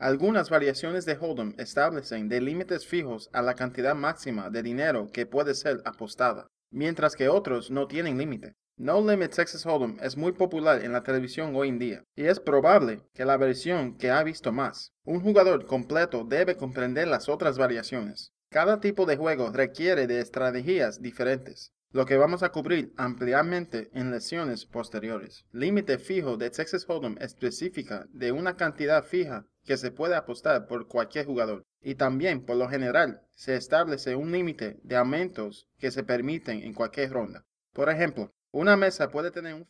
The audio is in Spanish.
Algunas variaciones de Hold'em establecen de límites fijos a la cantidad máxima de dinero que puede ser apostada, mientras que otros no tienen límite. No Limit Texas Hold'em es muy popular en la televisión hoy en día, y es probable que la versión que ha visto más. Un jugador completo debe comprender las otras variaciones. Cada tipo de juego requiere de estrategias diferentes, lo que vamos a cubrir ampliamente en lecciones posteriores. Límite fijo de Texas Hold'em específica de una cantidad fija que se puede apostar por cualquier jugador. Y también, por lo general, se establece un límite de aumentos que se permiten en cualquier ronda. Por ejemplo, una mesa puede tener un